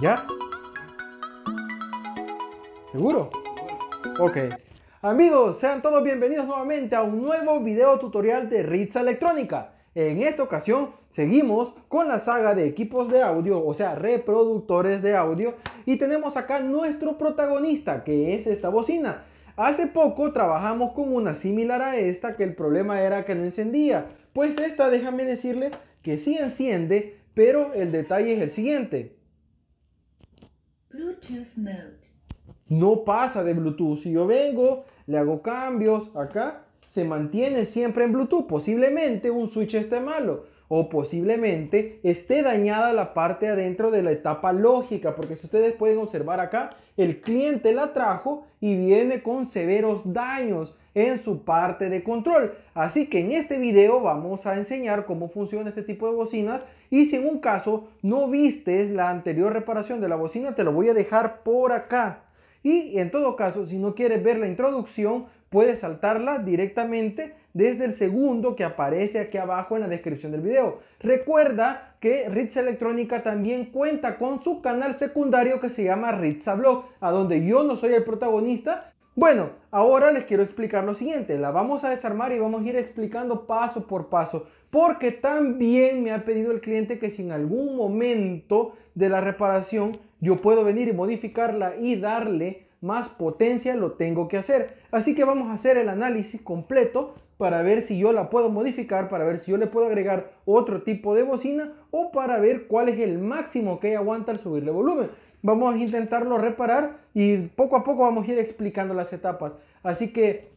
¿Ya? ¿Seguro? Ok. Amigos, sean todos bienvenidos nuevamente a un nuevo video tutorial de Ritz Electrónica. En esta ocasión seguimos con la saga de equipos de audio, o sea, reproductores de audio. Y tenemos acá nuestro protagonista, que es esta bocina. Hace poco trabajamos con una similar a esta, que el problema era que no encendía. Pues esta, déjame decirle que sí enciende, pero el detalle es el siguiente. No pasa de Bluetooth. Si yo vengo, le hago cambios acá, se mantiene siempre en Bluetooth. Posiblemente un switch esté malo o posiblemente esté dañada la parte adentro de la etapa lógica, porque si ustedes pueden observar acá, el cliente la trajo y viene con severos daños en su parte de control. Así que en este video vamos a enseñar cómo funciona este tipo de bocinas y si en un caso no viste la anterior reparación de la bocina, te lo voy a dejar por acá. Y en todo caso, si no quieres ver la introducción, puedes saltarla directamente desde el segundo que aparece aquí abajo en la descripción del video. Recuerda que Ritz Electrónica también cuenta con su canal secundario que se llama Ritzablog, Blog, a donde yo no soy el protagonista. Bueno, ahora les quiero explicar lo siguiente, la vamos a desarmar y vamos a ir explicando paso por paso porque también me ha pedido el cliente que si en algún momento de la reparación yo puedo venir y modificarla y darle más potencia, lo tengo que hacer. Así que vamos a hacer el análisis completo para ver si yo la puedo modificar, para ver si yo le puedo agregar otro tipo de bocina o para ver cuál es el máximo que aguanta al subirle volumen. Vamos a intentarlo reparar y poco a poco vamos a ir explicando las etapas. Así que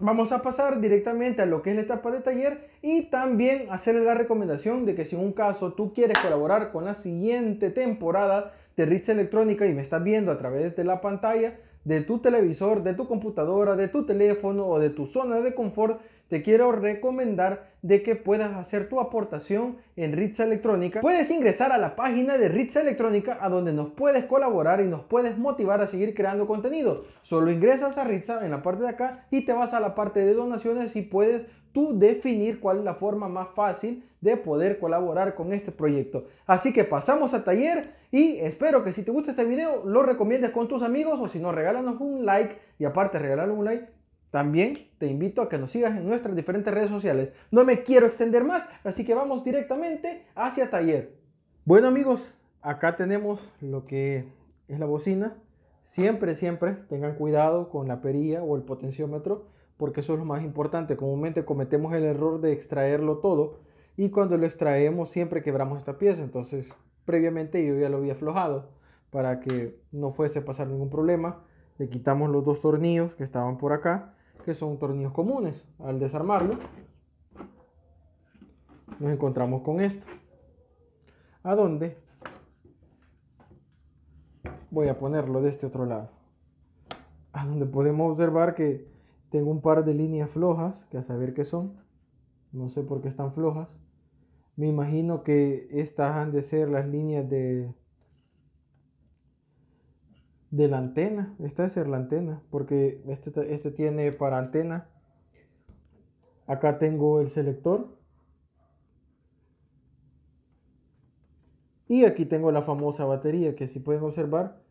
Vamos a pasar directamente a lo que es la etapa de taller y también hacerle la recomendación de que si en un caso tú quieres colaborar con la siguiente temporada de Ritz Electrónica y me estás viendo a través de la pantalla de tu televisor, de tu computadora, de tu teléfono o de tu zona de confort, te quiero recomendar de que puedas hacer tu aportación en Ritza Electrónica, puedes ingresar a la página de Ritza Electrónica a donde nos puedes colaborar y nos puedes motivar a seguir creando contenido. Solo ingresas a Ritza en la parte de acá y te vas a la parte de donaciones y puedes tú definir cuál es la forma más fácil de poder colaborar con este proyecto. Así que pasamos a taller y espero que si te gusta este video lo recomiendes con tus amigos o si no regálanos un like y aparte regálanos un like también te invito a que nos sigas en nuestras diferentes redes sociales. No me quiero extender más, así que vamos directamente hacia taller. Bueno amigos, acá tenemos lo que es la bocina. Siempre, siempre tengan cuidado con la perilla o el potenciómetro, porque eso es lo más importante. Comúnmente cometemos el error de extraerlo todo y cuando lo extraemos siempre quebramos esta pieza. Entonces, previamente yo ya lo había aflojado para que no fuese a pasar ningún problema. Le quitamos los dos tornillos que estaban por acá que son tornillos comunes. Al desarmarlo, nos encontramos con esto. A donde voy a ponerlo de este otro lado. A donde podemos observar que tengo un par de líneas flojas, que a saber qué son. No sé por qué están flojas. Me imagino que estas han de ser las líneas de de la antena. Esta ser la antena, porque este, este tiene para antena. Acá tengo el selector. Y aquí tengo la famosa batería que si pueden observar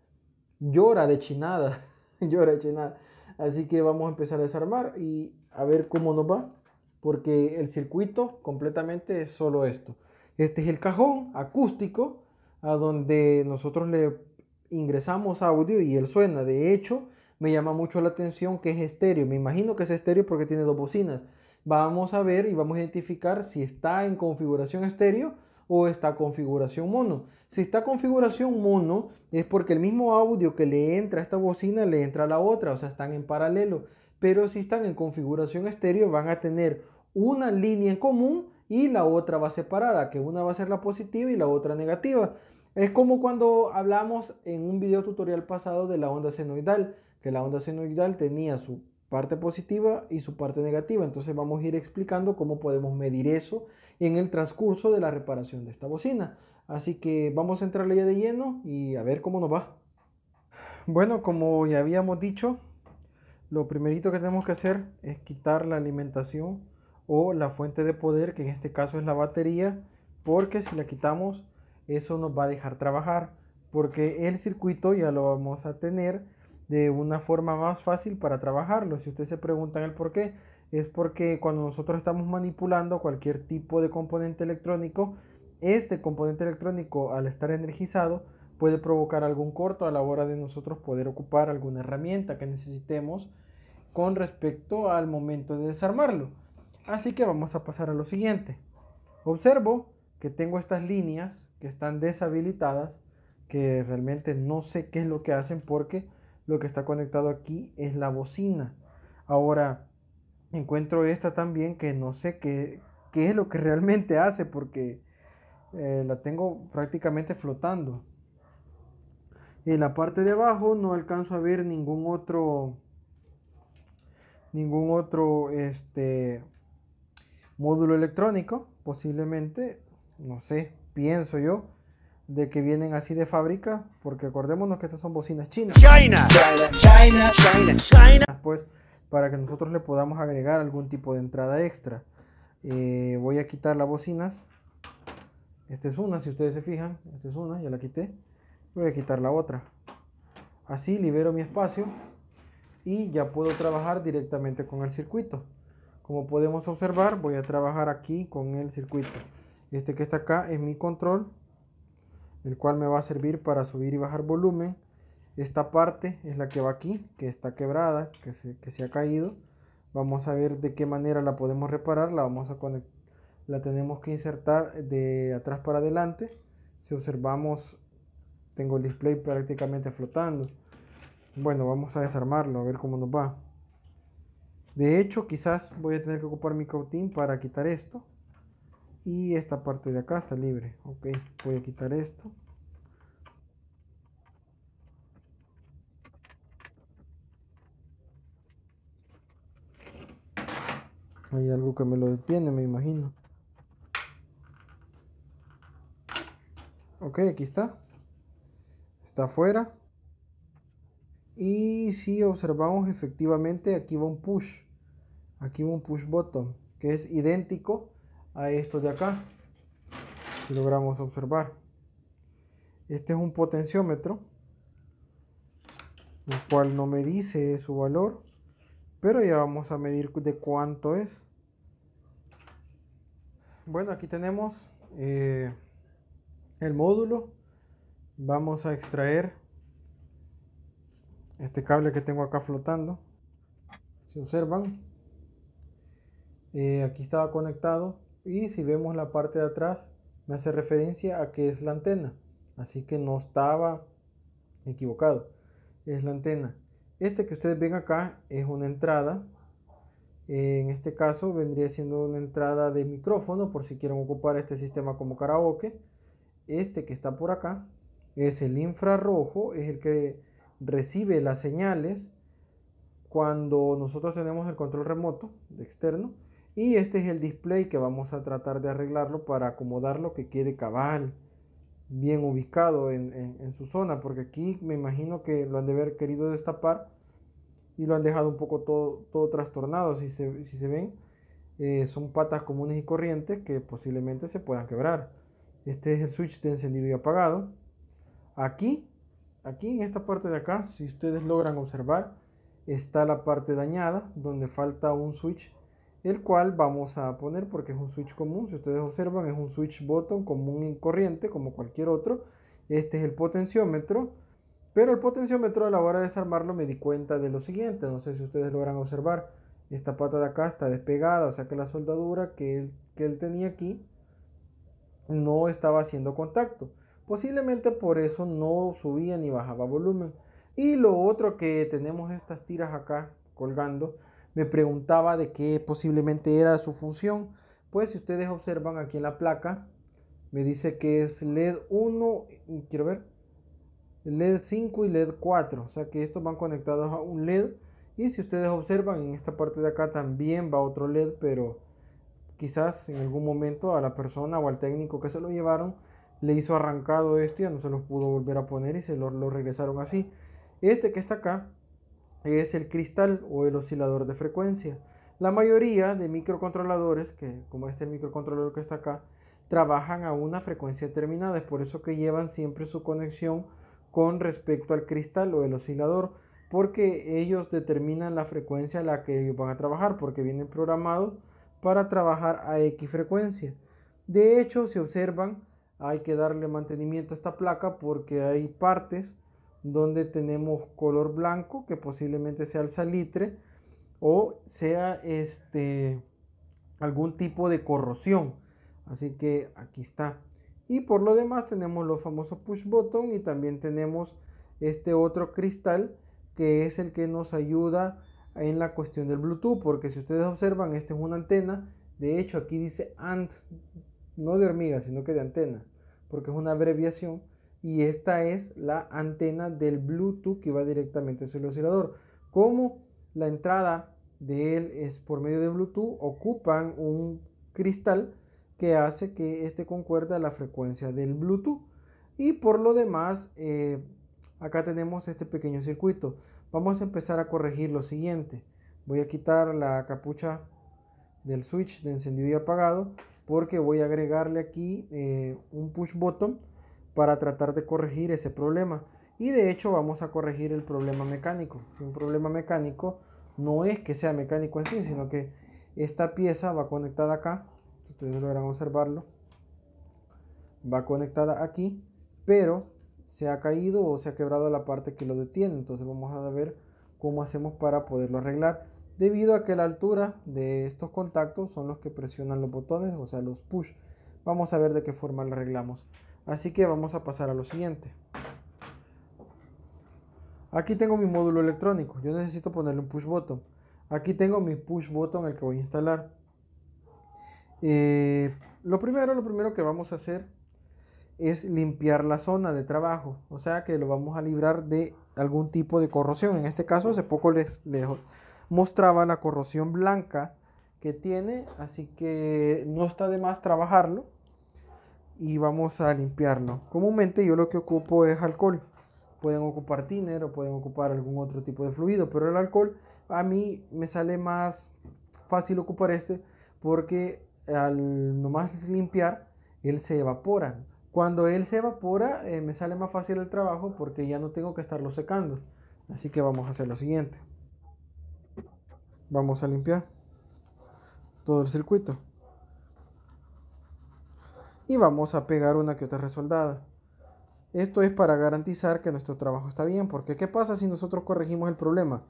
llora de chinada, llora de chinada. Así que vamos a empezar a desarmar y a ver cómo nos va, porque el circuito completamente es solo esto. Este es el cajón acústico a donde nosotros le ingresamos audio y él suena. De hecho, me llama mucho la atención que es estéreo. Me imagino que es estéreo porque tiene dos bocinas. Vamos a ver y vamos a identificar si está en configuración estéreo o está configuración mono. Si está configuración mono es porque el mismo audio que le entra a esta bocina le entra a la otra, o sea, están en paralelo. Pero si están en configuración estéreo van a tener una línea en común y la otra va separada, que una va a ser la positiva y la otra negativa. Es como cuando hablamos en un video tutorial pasado de la onda senoidal, que la onda senoidal tenía su parte positiva y su parte negativa. Entonces vamos a ir explicando cómo podemos medir eso en el transcurso de la reparación de esta bocina. Así que vamos a entrarle ya de lleno y a ver cómo nos va. Bueno, como ya habíamos dicho, lo primerito que tenemos que hacer es quitar la alimentación o la fuente de poder, que en este caso es la batería, porque si la quitamos eso nos va a dejar trabajar porque el circuito ya lo vamos a tener de una forma más fácil para trabajarlo. Si ustedes se preguntan el por qué, es porque cuando nosotros estamos manipulando cualquier tipo de componente electrónico, este componente electrónico al estar energizado puede provocar algún corto a la hora de nosotros poder ocupar alguna herramienta que necesitemos con respecto al momento de desarmarlo. Así que vamos a pasar a lo siguiente. Observo que tengo estas líneas que están deshabilitadas, que realmente no sé qué es lo que hacen porque lo que está conectado aquí es la bocina. Ahora, encuentro esta también que no sé qué, qué es lo que realmente hace porque eh, la tengo prácticamente flotando. En la parte de abajo no alcanzo a ver ningún otro ningún otro este módulo electrónico, posiblemente, no sé, pienso yo, de que vienen así de fábrica, porque acordémonos que estas son bocinas chinas. China, China, China, China. Pues para que nosotros le podamos agregar algún tipo de entrada extra. Eh, voy a quitar las bocinas. Esta es una, si ustedes se fijan, esta es una, ya la quité. Voy a quitar la otra. Así libero mi espacio y ya puedo trabajar directamente con el circuito. Como podemos observar, voy a trabajar aquí con el circuito. Este que está acá es mi control, el cual me va a servir para subir y bajar volumen. Esta parte es la que va aquí, que está quebrada, que se, que se ha caído. Vamos a ver de qué manera la podemos reparar. La, vamos a la tenemos que insertar de atrás para adelante. Si observamos, tengo el display prácticamente flotando. Bueno, vamos a desarmarlo, a ver cómo nos va. De hecho, quizás voy a tener que ocupar mi cautín para quitar esto y esta parte de acá está libre ok voy a quitar esto hay algo que me lo detiene me imagino ok aquí está está afuera y si observamos efectivamente aquí va un push aquí va un push button que es idéntico a esto de acá, si logramos observar. Este es un potenciómetro, el cual no me dice su valor, pero ya vamos a medir de cuánto es. Bueno, aquí tenemos eh, el módulo. Vamos a extraer este cable que tengo acá flotando. Si observan, eh, aquí estaba conectado y si vemos la parte de atrás, me hace referencia a que es la antena. Así que no estaba equivocado. Es la antena. Este que ustedes ven acá es una entrada. En este caso vendría siendo una entrada de micrófono por si quieren ocupar este sistema como karaoke. Este que está por acá es el infrarrojo, es el que recibe las señales cuando nosotros tenemos el control remoto de externo y este es el display que vamos a tratar de arreglarlo para acomodarlo que quede cabal bien ubicado en, su zona porque aquí me imagino que lo han de haber querido destapar y lo han dejado un poco todo, todo trastornado si se, ven eh, son patas comunes y corrientes que posiblemente se puedan quebrar este es el switch de encendido y apagado aquí aquí en esta parte de acá si ustedes logran observar está la parte dañada donde falta un switch el cual vamos a poner porque es un switch común, si ustedes observan es un switch button común en corriente como cualquier otro, este es el potenciómetro, pero el potenciómetro a la hora de desarmarlo me di cuenta de lo siguiente, no sé si ustedes logran observar, esta pata de acá está despegada, o sea que la soldadura que que él tenía aquí no estaba haciendo contacto, posiblemente por eso no subía ni bajaba volumen. Y lo otro que tenemos estas tiras acá colgando me preguntaba de qué posiblemente era su función. Pues si ustedes observan aquí en la placa, me dice que es LED 1, quiero ver, LED 5 y LED 4. O sea que estos van conectados a un LED. Y si ustedes observan, en esta parte de acá también va otro LED, pero quizás en algún momento a la persona o al técnico que se lo llevaron le hizo arrancado esto y no se los pudo volver a poner y se lo, lo regresaron así. Este que está acá es el cristal o el oscilador de frecuencia. La mayoría de microcontroladores, que como este microcontrolador que está acá, trabajan a una frecuencia determinada, es por eso que llevan siempre su conexión con respecto al cristal o el oscilador, porque ellos determinan la frecuencia a la que ellos van a trabajar, porque vienen programados para trabajar a X frecuencia. De hecho, si observan, hay que darle mantenimiento a esta placa porque hay partes donde tenemos color blanco, que posiblemente sea el salitre, o sea este, algún tipo de corrosión. Así que aquí está. Y por lo demás tenemos los famosos push button y también tenemos este otro cristal que es el que nos ayuda en la cuestión del Bluetooth, porque si ustedes observan, esta es una antena, de hecho aquí dice ANT, no de hormiga, sino que de antena, porque es una abreviación y esta es la antena del Bluetooth que va directamente hacia el oscilador. Como la entrada de él es por medio de Bluetooth, ocupan un cristal que hace que este concuerda la frecuencia del Bluetooth. Y por lo demás, eh, acá tenemos este pequeño circuito. Vamos a empezar a corregir lo siguiente. Voy a quitar la capucha del switch de encendido y apagado porque voy a agregarle aquí eh, un push button para tratar de corregir ese problema. Y de hecho vamos a corregir el problema mecánico. Un problema mecánico no es que sea mecánico en sí, sino que esta pieza va conectada acá. Ustedes logran observarlo. Va conectada aquí, pero se ha caído o se ha quebrado la parte que lo detiene. Entonces vamos a ver cómo hacemos para poderlo arreglar. Debido a que la altura de estos contactos son los que presionan los botones, o sea, los push. Vamos a ver de qué forma lo arreglamos. Así que vamos a pasar a lo siguiente. Aquí tengo mi módulo electrónico. Yo necesito ponerle un push button. Aquí tengo mi push button el que voy a instalar. Eh, lo primero, lo primero que vamos a hacer es limpiar la zona de trabajo. O sea que lo vamos a librar de algún tipo de corrosión. En este caso, hace poco les mostraba la corrosión blanca que tiene. Así que no está de más trabajarlo y vamos a limpiarlo. Comúnmente yo lo que ocupo es alcohol. Pueden ocupar tiner o pueden ocupar algún otro tipo de fluido, pero el alcohol a mí me sale más fácil ocupar este porque al nomás limpiar él se evapora. Cuando él se evapora eh, me sale más fácil el trabajo porque ya no tengo que estarlo secando. Así que vamos a hacer lo siguiente. Vamos a limpiar todo el circuito y vamos a pegar una que otra resoldada. Esto es para garantizar que nuestro trabajo está bien, porque ¿qué pasa si nosotros corregimos el problema?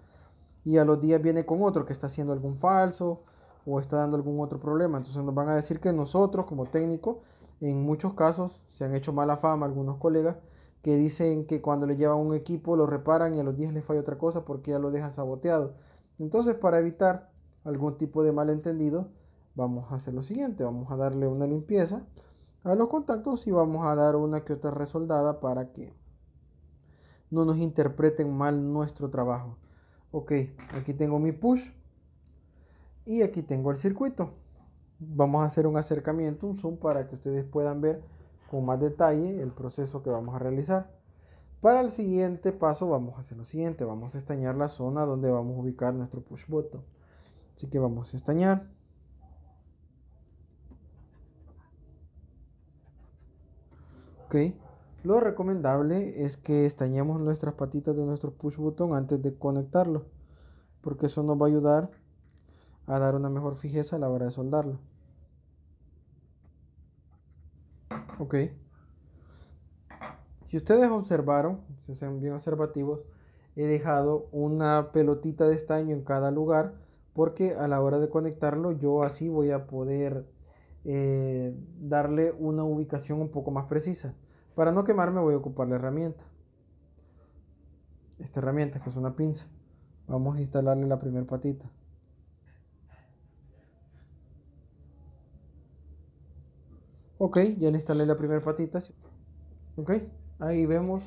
Y a los días viene con otro que está haciendo algún falso o está dando algún otro problema. Entonces nos van a decir que nosotros como técnico, en muchos casos, se han hecho mala fama algunos colegas que dicen que cuando le llevan un equipo lo reparan y a los días les falla otra cosa porque ya lo dejan saboteado. Entonces para evitar algún tipo de malentendido, vamos a hacer lo siguiente, vamos a darle una limpieza a los contactos y vamos a dar una que otra resoldada para que no nos interpreten mal nuestro trabajo. Ok, aquí tengo mi push y aquí tengo el circuito. Vamos a hacer un acercamiento, un zoom para que ustedes puedan ver con más detalle el proceso que vamos a realizar. Para el siguiente paso vamos a hacer lo siguiente, vamos a estañar la zona donde vamos a ubicar nuestro push button. Así que vamos a estañar. Ok, lo recomendable es que estañemos nuestras patitas de nuestro push button antes de conectarlo, porque eso nos va a ayudar a dar una mejor fijeza a la hora de soldarlo. Ok. Si ustedes observaron, si sean bien observativos, he dejado una pelotita de estaño en cada lugar porque a la hora de conectarlo yo así voy a poder eh, darle una ubicación un poco más precisa. Para no quemarme voy a ocupar la herramienta. Esta herramienta que es una pinza. Vamos a instalarle la primera patita. Ok, ya le instalé la primera patita. Ok, ahí vemos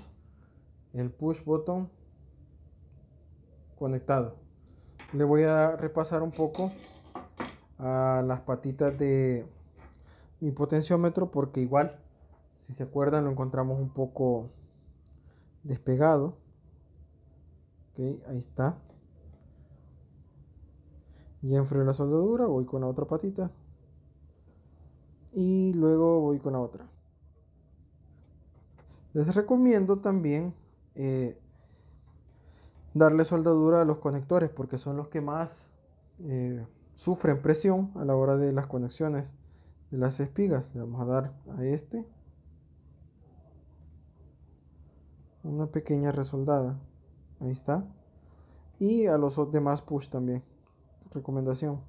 el push button conectado. Le voy a repasar un poco a las patitas de mi potenciómetro porque igual, si se acuerdan, lo encontramos un poco despegado. Okay, ahí está. Ya enfrío la soldadura, voy con la otra patita. Y luego voy con la otra. Les recomiendo también eh, darle soldadura a los conectores porque son los que más eh, sufren presión a la hora de las conexiones de las espigas. Le vamos a dar a este una pequeña resoldada. Ahí está. Y a los demás push también. Recomendación.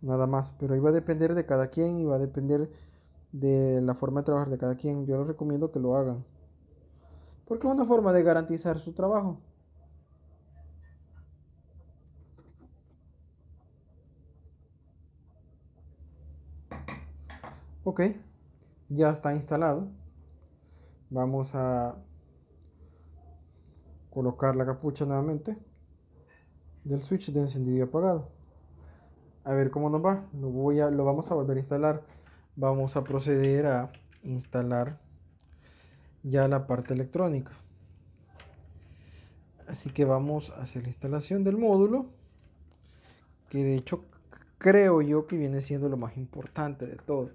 Nada más. Pero iba a depender de cada quien y va a depender de la forma de trabajar de cada quien. Yo les recomiendo que lo hagan. Porque es una forma de garantizar su trabajo. ok ya está instalado vamos a colocar la capucha nuevamente del switch de encendido y apagado a ver cómo nos va lo, voy lo vamos a volver a instalar vamos a proceder a instalar ya la parte electrónica así que vamos a hacer la instalación del módulo que de hecho creo yo que viene siendo lo más importante de todo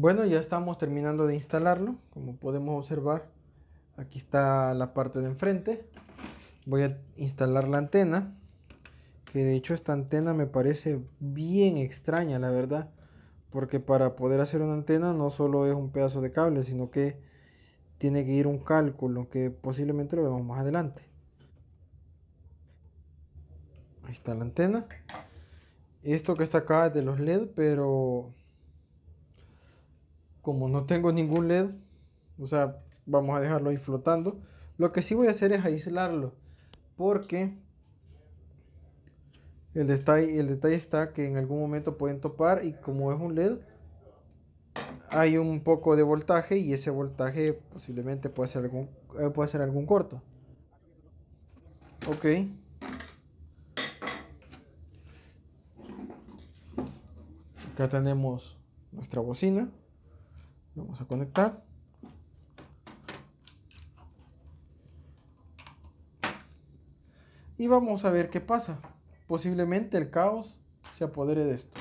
Bueno, ya estamos terminando de instalarlo. Como podemos observar, aquí está la parte de enfrente. Voy a instalar la antena. Que de hecho esta antena me parece bien extraña, la verdad. Porque para poder hacer una antena no solo es un pedazo de cable, sino que tiene que ir un cálculo que posiblemente lo vemos más adelante. Ahí está la antena. Esto que está acá es de los LED, pero como no tengo ningún LED, o sea, vamos a dejarlo ahí flotando. Lo que sí voy a hacer es aislarlo, porque el detalle, el detalle está que en algún momento pueden topar y como es un LED, hay un poco de voltaje y ese voltaje posiblemente puede ser eh, puede algún corto. Ok. Acá tenemos nuestra bocina. Vamos a conectar. Y vamos a ver qué pasa. Posiblemente el caos se apodere de esto.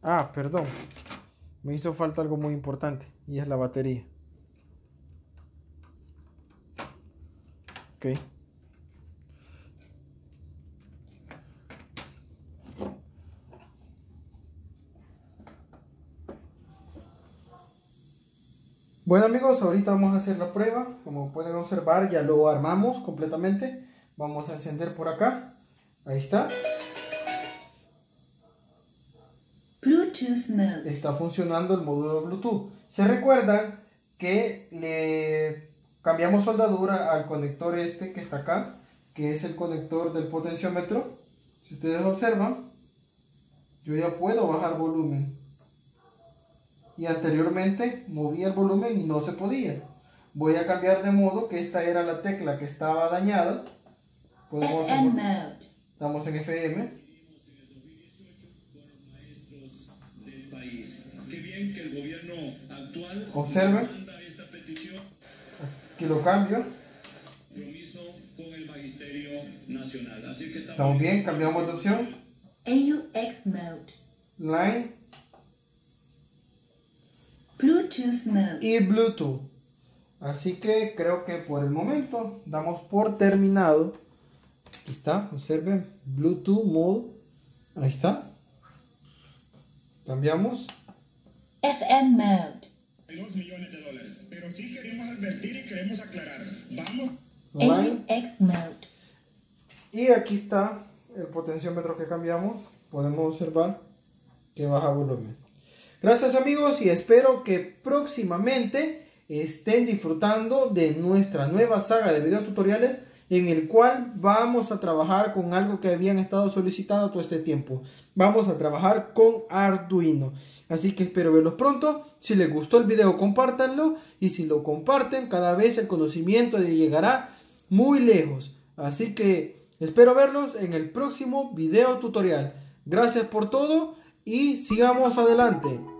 Ah, perdón. Me hizo falta algo muy importante y es la batería. Okay. Bueno amigos, ahorita vamos a hacer la prueba. Como pueden observar, ya lo armamos completamente. Vamos a encender por acá. Ahí está. Bluetooth Está funcionando el módulo Bluetooth. Se recuerda que le cambiamos soldadura al conector este que está acá, que es el conector del potenciómetro. Si ustedes observan, yo ya puedo bajar volumen y anteriormente movía el volumen y no se podía. Voy a cambiar de modo que esta era la tecla que estaba dañada. Estamos en FM. Observen. que lo cambio. Estamos bien, cambiamos de opción. AUX mode. Line y Bluetooth. Así que creo que por el momento damos por terminado. Aquí está, observen. Bluetooth mode. Ahí está. Cambiamos. FM mode. Pero sí queremos advertir y queremos aclarar. Vamos. mode. Y aquí está el potenciómetro que cambiamos. Podemos observar que baja volumen. Gracias amigos y espero que próximamente estén disfrutando de nuestra nueva saga de videotutoriales en el cual vamos a trabajar con algo que habían estado solicitando todo este tiempo. Vamos a trabajar con Arduino. Así que espero verlos pronto. Si les gustó el video, compártanlo. Y si lo comparten, cada vez el conocimiento llegará muy lejos. Así que espero verlos en el próximo video tutorial. Gracias por todo y sigamos adelante.